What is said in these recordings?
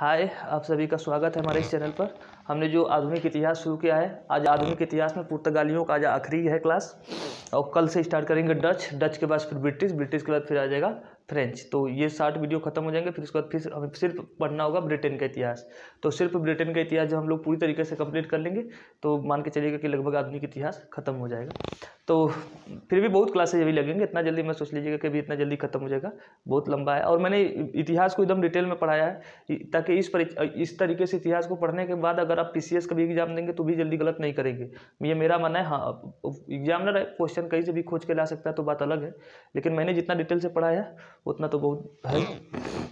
हाय आप सभी का स्वागत है हमारे इस चैनल पर हमने जो आधुनिक इतिहास शुरू किया है आज आधुनिक इतिहास में पुर्तगालियों का आज आखिरी है क्लास और कल से स्टार्ट करेंगे डच डच के बाद फिर ब्रिटिश ब्रिटिश के बाद फिर आ जाएगा फ्रेंच तो ये साठ वीडियो खत्म हो जाएंगे फिर उसके बाद फिर हमें सिर्फ पढ़ना होगा ब्रिटेन का इतिहास तो सिर्फ ब्रिटेन का इतिहास जब हम लोग पूरी तरीके से कंप्लीट कर लेंगे तो मान के चलिएगा कि लगभग आधुनिक इतिहास खत्म हो जाएगा तो फिर भी बहुत क्लासेज अभी लगेंगे इतना जल्दी मैं सोच लीजिएगा कि अभी इतना जल्दी खत्म हो जाएगा बहुत लंबा है और मैंने इतिहास को एकदम डिटेल में पढ़ाया है ताकि इस पर इस तरीके से इतिहास को पढ़ने के बाद अगर आप पीसीएस का भी एग्जाम देंगे तो भी जल्दी गलत नहीं करेंगे ये मेरा मानना है हाँ एग्जामिनर क्वेश्चन कहीं से भी खोज के ला सकता है तो बात अलग है लेकिन मैंने जितना डिटेल से पढ़ाया उतना तो बहुत है हम्म।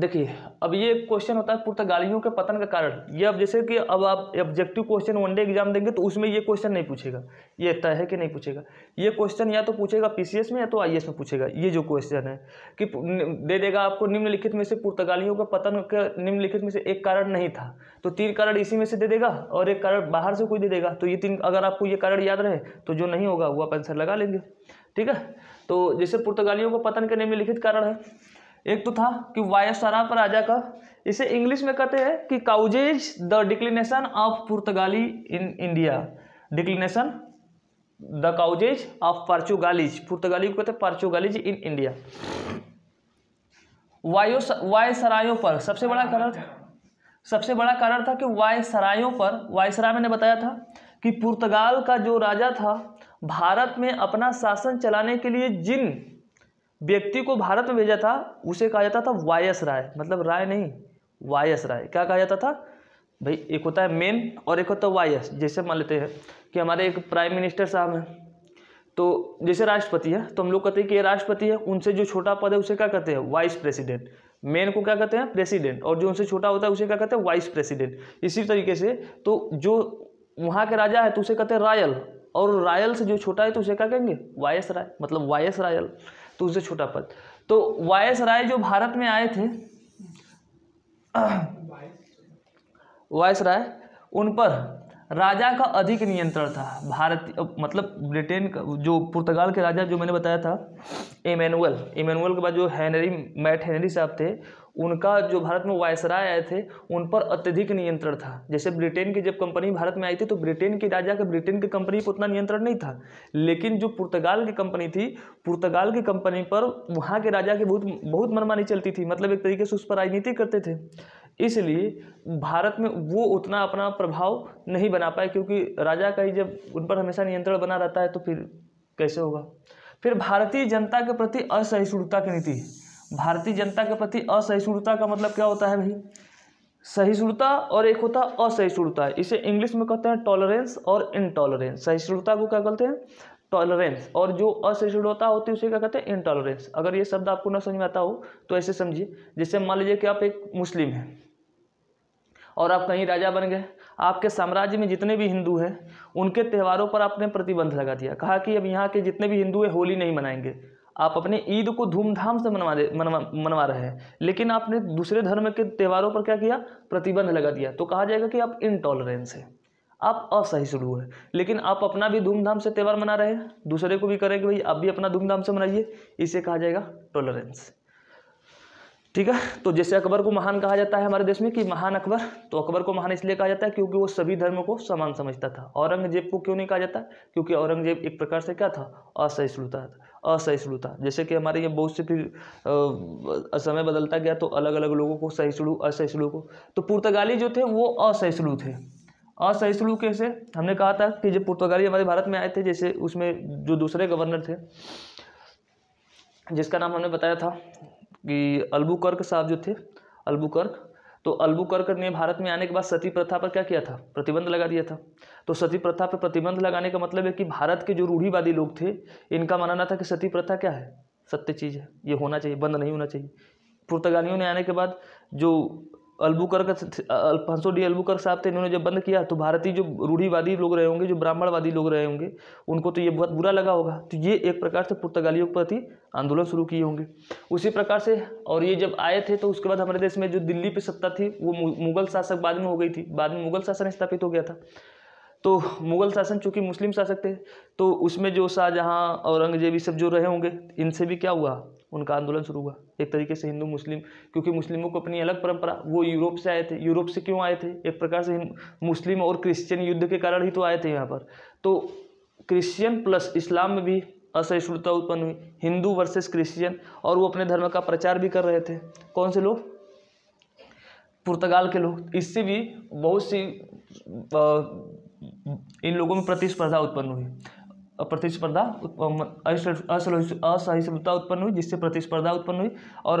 देखिए अब ये क्वेश्चन होता है पुर्तगालियों के पतन का कारण ये अब जैसे कि अब आप ऑब्जेक्टिव क्वेश्चन वनडे एग्जाम देंगे तो उसमें ये क्वेश्चन नहीं पूछेगा ये तय है कि नहीं पूछेगा ये क्वेश्चन या तो पूछेगा पीसीएस में या तो आईएएस में पूछेगा ये जो क्वेश्चन है कि दे देगा आपको निम्नलिखित में से पुर्तगालियों के पतन के निम्नलिखित में से एक कारण नहीं था तो तीन कारण इसी में से दे देगा और एक कारण बाहर से कोई दे देगा तो ये तीन अगर आपको ये कारण याद रहे तो जो नहीं होगा वो आप आंसर लगा लेंगे ठीक है तो जैसे पुर्तगालियों को पतन करने में लिखित कारण है एक तो था कि वायसराप राजा का इसे इंग्लिश में कहते हैं कि काउजेज द डिक्लिनेशन ऑफ पुर्तगाली in India declination the causes of Portuguese पुर्तगाली को कहते हैं पार्चुगालीज इन इंडिया वायु वायसरायों पर सबसे बड़ा कारण सबसे बड़ा कारण था कि वायसरायों पर वायसराय मैंने बताया था कि पुर्तगाल का जो राजा था भारत में अपना शासन चलाने के लिए जिन व्यक्ति को भारत में भेजा था उसे कहा जाता था वायस राय मतलब राय नहीं वायस राय क्या कहा जाता था भाई एक होता है मेन और एक होता है वायस जैसे मान लेते हैं कि हमारे एक प्राइम मिनिस्टर साहब हैं तो जैसे राष्ट्रपति है तो हम लोग कहते हैं कि ये राष्ट्रपति है उनसे जो छोटा पद है उसे क्या कहते हैं वाइस प्रेसिडेंट मेन को क्या कहते हैं प्रेसिडेंट और जो उनसे छोटा होता है उसे क्या कहते हैं वाइस प्रेसिडेंट इसी तरीके से तो जो वहाँ के राजा है तो उसे कहते हैं रॉयल और रायल से जो छोटा है तो उसे क्या कहेंगे वायस एस राय मतलब वायस रायल तो उसे छोटा पद तो वायस एस राय जो भारत में आए थे वायस राय उन पर राजा का अधिक नियंत्रण था भारत मतलब ब्रिटेन का जो पुर्तगाल के राजा जो मैंने बताया था इमैनुअल इमेनुअल के बाद जो हैनरी मैट हैनरी साहब थे उनका जो भारत में वायसराय आए थे उन पर अत्यधिक नियंत्रण था जैसे ब्रिटेन की जब कंपनी भारत में आई थी तो ब्रिटेन के राजा का ब्रिटेन की कंपनी पर उतना नियंत्रण नहीं था लेकिन जो पुर्तगाल की कंपनी थी पुर्तगाल की कंपनी पर वहाँ के राजा की बहुत बहुत मनमानी चलती थी मतलब एक तरीके से उस पर राजनीति करते थे इसलिए भारत में वो उतना अपना प्रभाव नहीं बना पाए क्योंकि राजा का ही जब उन पर हमेशा नियंत्रण बना रहता है तो फिर कैसे होगा फिर भारतीय जनता के प्रति असहिष्णुता की नीति भारतीय जनता के प्रति असहिष्णुता का मतलब क्या होता है भाई सहिष्णुता और एक होता है असहिष्णुता इसे इंग्लिश में कहते हैं टॉलरेंस और इनटॉलरेंस सहिष्णुता को क्या कहते हैं टॉलरेंस और जो असेसड होता होती है उसे क्या कहते हैं इनटॉलरेंस अगर ये शब्द आपको ना समझ में आता हो तो ऐसे समझिए जैसे मान लीजिए कि आप एक मुस्लिम हैं और आप कहीं राजा बन गए आपके साम्राज्य में जितने भी हिंदू हैं उनके त्यौहारों पर आपने प्रतिबंध लगा दिया कहा कि अब यहाँ के जितने भी हिंदू हैं होली नहीं मनाएंगे आप अपने ईद को धूमधाम से मनवा दे मनवा मनवा रहे हैं लेकिन आपने दूसरे धर्म के त्यौहारों पर क्या किया प्रतिबंध लगा दिया तो कहा जाएगा कि आप इनटॉलरेंस है आप असही शुरू है लेकिन आप अपना भी धूमधाम से त्यौहार मना रहे हैं दूसरे को भी करें कि भाई आप भी अपना धूमधाम से मनाइए इसे कहा जाएगा टॉलरेंस ठीक है तो जैसे अकबर को महान कहा जाता है हमारे देश में कि महान अकबर तो अकबर को महान इसलिए कहा जाता है क्योंकि वो सभी धर्मों को समान समझता था औरंगजेब को क्यों नहीं कहा जाता क्योंकि औरंगजेब एक प्रकार से क्या था असहिष्णुता असहिष्णुता जैसे कि हमारे यहाँ बहुत से फिर समय बदलता गया तो अलग अलग लोगों को सहिष्णु असहिष्णु को तो पुर्तगाली जो थे वो असहिष्णु थे असहिष्णु कैसे हमने कहा था कि जब पुर्तगाली हमारे भारत में आए थे जैसे उसमें जो दूसरे गवर्नर थे जिसका नाम हमने बताया था कि कर्क साहब जो थे अलबू कर्क तो कर्क ने भारत में आने के बाद सती प्रथा पर क्या किया था प्रतिबंध लगा दिया था तो सती प्रथा पर प्रतिबंध लगाने का मतलब है कि भारत के जो रूढ़ीवादी लोग थे इनका मानना था कि सती प्रथा क्या है सत्य चीज़ है ये होना चाहिए बंद नहीं होना चाहिए पुर्तगालियों ने आने के बाद जो अल्बुकर्क अल्फांसो डी अल्बुकर्क साहब थे इन्होंने जब बंद किया तो भारतीय जो रूढ़ीवादी लोग रहे होंगे जो ब्राह्मणवादी लोग रहे होंगे उनको तो ये बहुत बुरा लगा होगा तो ये एक प्रकार से पुर्तगालियों के प्रति आंदोलन शुरू किए होंगे उसी प्रकार से और ये जब आए थे तो उसके बाद हमारे देश में जो दिल्ली पर सत्ता थी वो मुगल शासक बाद में हो गई थी बाद में मुगल शासन स्थापित हो गया था तो मुगल शासन चूंकि मुस्लिम शासक थे तो उसमें जो शाहजहाँ औरंगजेब ये सब जो रहे होंगे इनसे भी क्या हुआ उनका आंदोलन शुरू हुआ एक तरीके से हिंदू मुस्लिम क्योंकि मुस्लिमों को अपनी अलग परंपरा वो यूरोप से आए थे यूरोप से क्यों आए थे एक प्रकार से मुस्लिम और क्रिश्चियन युद्ध के कारण ही तो आए थे यहाँ पर तो क्रिश्चियन प्लस इस्लाम में भी असहिष्णुता उत्पन्न हुई हिंदू वर्सेस क्रिश्चियन और वो अपने धर्म का प्रचार भी कर रहे थे कौन से लोग पुर्तगाल के लोग इससे भी बहुत सी इन लोगों में प्रतिस्पर्धा उत्पन्न हुई प्रतिस्पर्धा असहिष्णुता उत्पन्न हुई जिससे प्रतिस्पर्धा उत्पन्न हुई और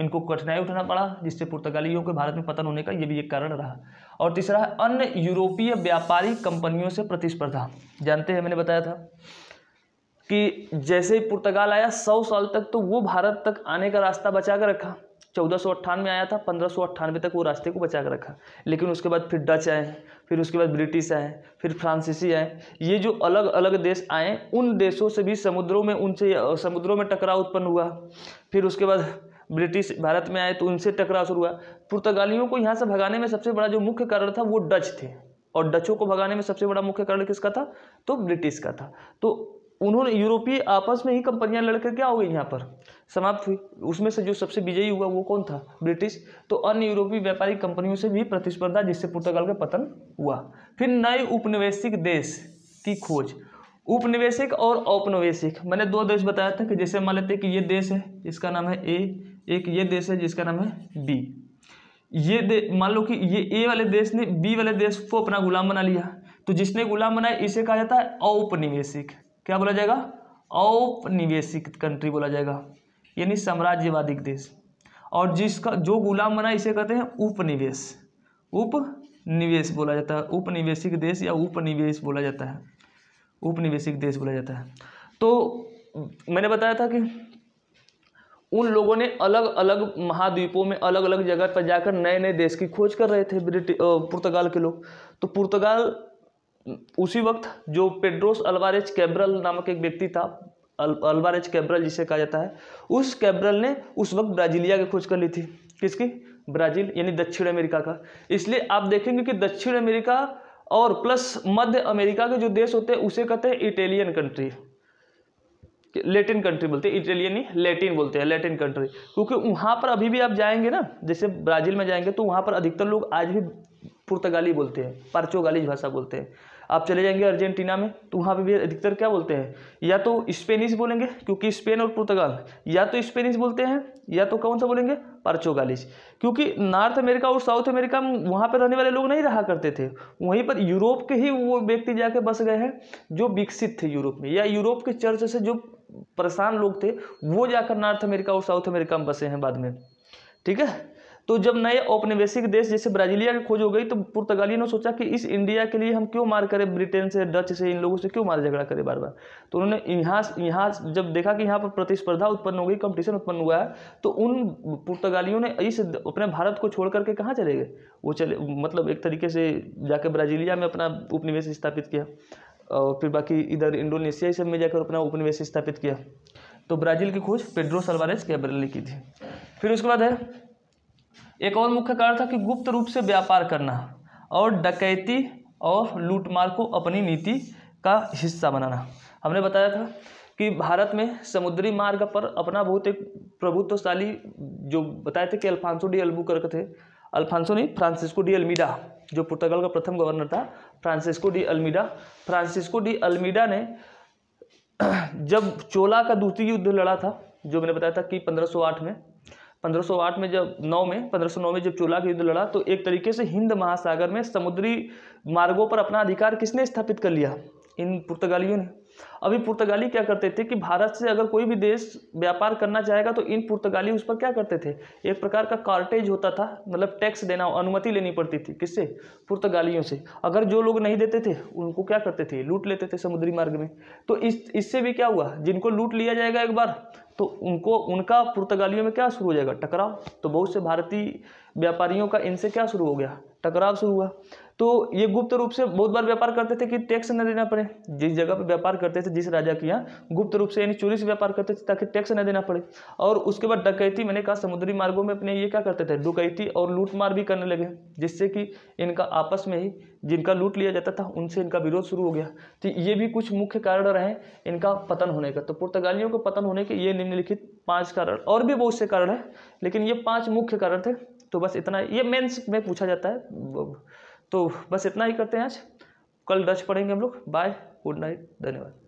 इनको कठिनाई उठाना पड़ा जिससे पुर्तगालियों के भारत में पतन होने का ये भी एक कारण रहा और तीसरा है अन्य यूरोपीय व्यापारी कंपनियों से प्रतिस्पर्धा जानते हैं मैंने बताया था कि जैसे ही पुर्तगाल आया सौ साल तक तो वो भारत तक आने का रास्ता बचा कर रखा चौदह सौ अट्ठानवे आया था पंद्रह सौ अट्ठानवे तक वो रास्ते को बचा कर रखा लेकिन उसके बाद फिर डच आए फिर उसके बाद ब्रिटिश आए फिर फ्रांसीसी आए ये जो अलग अलग देश आए उन देशों से भी समुद्रों में उनसे समुद्रों में टकराव उत्पन्न हुआ फिर उसके बाद ब्रिटिश भारत में आए तो उनसे टकराव शुरू हुआ पुर्तगालियों को यहाँ से भगाने में सबसे बड़ा जो मुख्य कारण था वो डच थे और डचों को भगाने में सबसे बड़ा मुख्य कारण किसका था तो ब्रिटिश का था तो उन्होंने यूरोपीय आपस में ही कंपनियां लड़कर क्या हो गई यहाँ पर समाप्त हुई उसमें से जो सबसे विजयी हुआ वो कौन था ब्रिटिश तो अन्य यूरोपीय व्यापारिक कंपनियों से भी प्रतिस्पर्धा जिससे पुर्तगाल का पतन हुआ फिर नए उपनिवेशिक देश की खोज उपनिवेशिक और औपनिवेशिक मैंने दो देश बताया था कि जैसे मान लेते कि ये देश है जिसका नाम है ए एक ये देश है जिसका नाम है बी ये मान लो कि ये ए वाले देश ने बी वाले देश को अपना गुलाम बना लिया तो जिसने गुलाम बनाया इसे कहा जाता है औपनिवेशिक क्या बोला जाएगा औपनिवेशिक कंट्री बोला जाएगा यानी साम्राज्यवादी देश और जिसका जो गुलाम बना इसे कहते हैं उपनिवेश उपनिवेश बोला जाता है उपनिवेशिक देश या उपनिवेश बोला जाता है उपनिवेशिक देश बोला जाता है तो मैंने बताया था कि उन लोगों ने अलग अलग महाद्वीपों में अलग अलग जगह पर जाकर नए नए देश की खोज कर रहे थे ब्रिटिश पुर्तगाल के लोग तो पुर्तगाल उसी वक्त जो पेड्रोस अलवारेज कैब्रल नामक एक व्यक्ति था अल, अलवारेज कैब्रल जिसे कहा जाता है उस कैब्रल ने उस वक्त ब्राजीलिया की खोज कर ली थी किसकी ब्राज़ील यानी दक्षिण अमेरिका का इसलिए आप देखेंगे कि दक्षिण अमेरिका और प्लस मध्य अमेरिका के जो देश होते हैं उसे कहते हैं इटेलियन कंट्री लेटिन कंट्री बोलते हैं इटेलियन ही लेटिन बोलते हैं लेटिन कंट्री क्योंकि वहाँ पर अभी भी आप जाएंगे ना जैसे ब्राज़ील में जाएंगे तो वहाँ पर अधिकतर लोग आज भी पुर्तगाली बोलते हैं पार्चोगालीज भाषा बोलते हैं आप चले जाएंगे अर्जेंटीना में तो वहाँ पे भी अधिकतर क्या बोलते हैं या तो स्पेनिश बोलेंगे क्योंकि स्पेन और पुर्तगाल या तो स्पेनिश बोलते हैं या तो कौन सा बोलेंगे पार्चोगालीज क्योंकि नॉर्थ अमेरिका और साउथ अमेरिका में वहाँ पर रहने वाले लोग नहीं रहा करते थे वहीं पर यूरोप के ही वो व्यक्ति जाके बस गए हैं जो विकसित थे यूरोप में या यूरोप के चर्च से जो परेशान लोग थे वो जाकर नॉर्थ अमेरिका और साउथ अमेरिका में बसे हैं बाद में ठीक है तो जब नए औपनिवेशिक देश जैसे ब्राजीलिया की खोज हो गई तो पुर्तगाली ने सोचा कि इस इंडिया के लिए हम क्यों मार करें ब्रिटेन से डच से इन लोगों से क्यों मार झगड़ा करें बार बार तो उन्होंने यहाँ यहाँ जब देखा कि यहाँ पर प्रतिस्पर्धा उत्पन्न हो गई कंपटीशन उत्पन्न हुआ है तो उन पुर्तगालियों ने इस अपने भारत को छोड़ करके कहाँ चले गए वो चले मतलब एक तरीके से जाके ब्राजीलिया में अपना उपनिवेश स्थापित किया और फिर बाकी इधर इंडोनेशिया सब में जाकर अपना उपनिवेश स्थापित किया तो ब्राज़ील की खोज पेड्रो सलवारेस कैबरल ने की थी फिर उसके बाद है एक और मुख्य कारण था कि गुप्त रूप से व्यापार करना और डकैती और लूटमार को अपनी नीति का हिस्सा बनाना हमने बताया था कि भारत में समुद्री मार्ग पर अपना बहुत एक प्रभुत्वशाली जो बताए थे कि अल्फांसो डी करके थे अल्फांसो नहीं फ्रांसिस्को डी अल्मीडा जो पुर्तगाल का प्रथम गवर्नर था Francisco de Almeida Francisco de Almeida ने जब चोला का द्वितीय युद्ध लड़ा था जो मैंने बताया था कि 1508 में 1508 में जब नौ में 1509 में जब चोला का युद्ध लड़ा तो एक तरीके से हिंद महासागर में समुद्री मार्गों पर अपना अधिकार किसने स्थापित कर लिया इन पुर्तगालियों ने अभी पुर्तगाली क्या करते थे कि भारत से अगर कोई भी देश व्यापार करना चाहेगा तो इन पुर्तगाली उस पर क्या करते थे एक प्रकार का कार्टेज होता था मतलब टैक्स देना अनुमति लेनी पड़ती थी किससे पुर्तगालियों से अगर जो लोग नहीं देते थे उनको क्या करते थे लूट लेते थे समुद्री मार्ग में तो इस इससे भी क्या हुआ जिनको लूट लिया जाएगा एक बार तो उनको उनका पुर्तगालियों में क्या शुरू हो जाएगा टकराव तो बहुत से भारतीय व्यापारियों का इनसे क्या शुरू हो गया टकराव शुरू हुआ तो ये गुप्त रूप से बहुत बार व्यापार करते थे कि टैक्स न देना पड़े जिस जगह पर व्यापार करते थे जिस राजा के यहाँ गुप्त रूप से यानी चोरी से व्यापार करते थे ताकि टैक्स न देना पड़े और उसके बाद डकैती मैंने कहा समुद्री मार्गों में अपने ये क्या करते थे डकैती और लूटमार भी करने लगे जिससे कि इनका आपस में ही जिनका लूट लिया जाता था उनसे इनका विरोध शुरू हो गया तो ये भी कुछ मुख्य कारण रहे इनका पतन होने का तो पुर्तगालियों के पतन होने के ये निम्नलिखित पाँच कारण और भी बहुत से कारण हैं लेकिन ये पाँच मुख्य कारण थे तो बस इतना ये मेंस में पूछा जाता है तो बस इतना ही करते हैं आज कल डच पढ़ेंगे हम लोग बाय गुड नाइट धन्यवाद